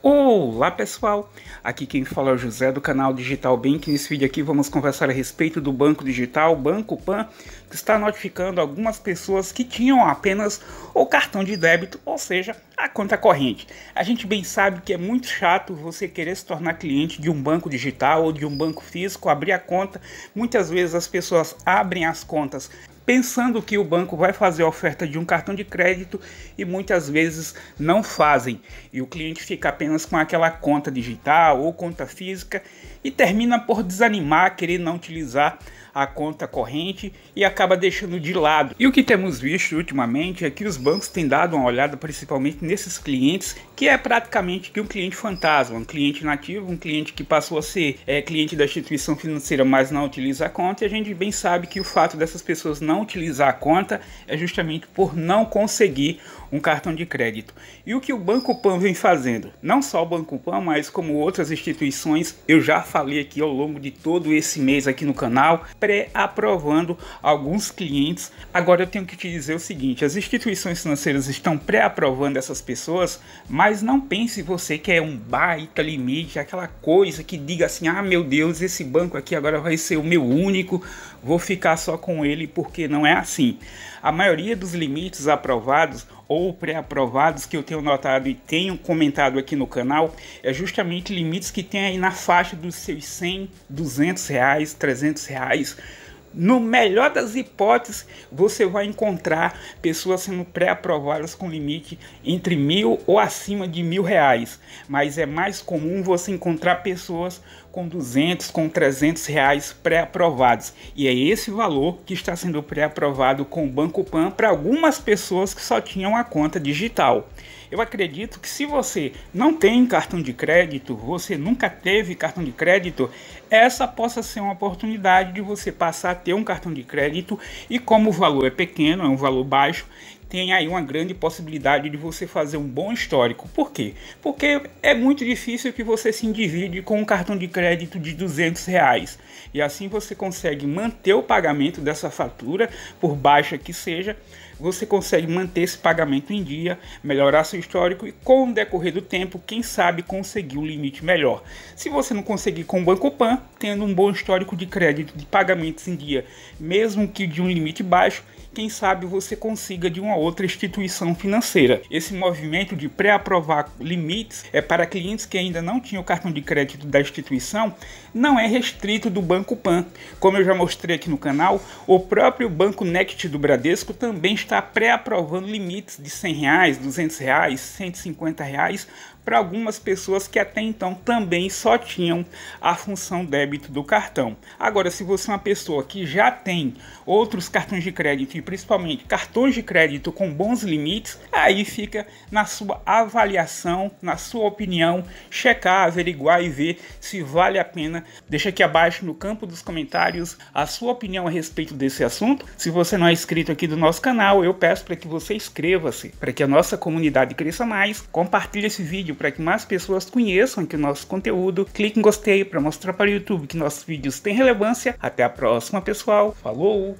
Olá pessoal, aqui quem fala é o José do canal Digital Bank. Nesse vídeo aqui vamos conversar a respeito do Banco Digital, Banco Pan, que está notificando algumas pessoas que tinham apenas o cartão de débito, ou seja, ah, a conta corrente. A gente bem sabe que é muito chato você querer se tornar cliente de um banco digital ou de um banco físico, abrir a conta. Muitas vezes as pessoas abrem as contas pensando que o banco vai fazer a oferta de um cartão de crédito e muitas vezes não fazem. E o cliente fica apenas com aquela conta digital ou conta física e termina por desanimar, querer não utilizar a conta corrente e acaba deixando de lado. E o que temos visto ultimamente é que os bancos têm dado uma olhada principalmente nesses clientes, que é praticamente que um cliente fantasma, um cliente nativo, um cliente que passou a ser é, cliente da instituição financeira, mas não utiliza a conta, e a gente bem sabe que o fato dessas pessoas não utilizar a conta é justamente por não conseguir um cartão de crédito. E o que o Banco Pan vem fazendo? Não só o Banco Pan, mas como outras instituições, eu já falei aqui ao longo de todo esse mês aqui no canal, pré-aprovando alguns clientes. Agora eu tenho que te dizer o seguinte, as instituições financeiras estão pré-aprovando essas pessoas, mas não pense você que é um baita limite, aquela coisa que diga assim, ah meu Deus, esse banco aqui agora vai ser o meu único, vou ficar só com ele, porque não é assim. A maioria dos limites aprovados ou pré-aprovados que eu tenho notado e tenho comentado aqui no canal é justamente limites que tem aí na faixa dos seus 100, 200 reais, 300 reais. No melhor das hipóteses, você vai encontrar pessoas sendo pré-aprovadas com limite entre mil ou acima de mil reais. Mas é mais comum você encontrar pessoas com 200, com 300 reais pré-aprovados. E é esse valor que está sendo pré-aprovado com o Banco Pan para algumas pessoas que só tinham a conta digital. Eu acredito que se você não tem cartão de crédito, você nunca teve cartão de crédito, essa possa ser uma oportunidade de você passar a ter um cartão de crédito e como o valor é pequeno, é um valor baixo, tem aí uma grande possibilidade de você fazer um bom histórico. Por quê? Porque é muito difícil que você se endivide com um cartão de crédito de 200 reais. E assim você consegue manter o pagamento dessa fatura, por baixa que seja, você consegue manter esse pagamento em dia, melhorar seu histórico e com o decorrer do tempo, quem sabe conseguir um limite melhor. Se você não conseguir com o Banco Pan, tendo um bom histórico de crédito de pagamentos em dia, mesmo que de um limite baixo, quem sabe você consiga de uma outra instituição financeira. Esse movimento de pré-aprovar limites é para clientes que ainda não tinham o cartão de crédito da instituição, não é restrito do Banco Pan. Como eu já mostrei aqui no canal, o próprio Banco Next do Bradesco também está pré-aprovando limites de 100 reais, 200 reais, 150 reais para algumas pessoas que até então também só tinham a função débito do cartão. Agora, se você é uma pessoa que já tem outros cartões de crédito e principalmente cartões de crédito com bons limites, aí fica na sua avaliação, na sua opinião, checar, averiguar e ver se vale a pena. Deixa aqui abaixo no campo dos comentários a sua opinião a respeito desse assunto. Se você não é inscrito aqui do nosso canal, final, eu peço para que você inscreva-se, para que a nossa comunidade cresça mais, compartilhe esse vídeo para que mais pessoas conheçam aqui o nosso conteúdo, clique em gostei para mostrar para o YouTube que nossos vídeos têm relevância. Até a próxima, pessoal. Falou!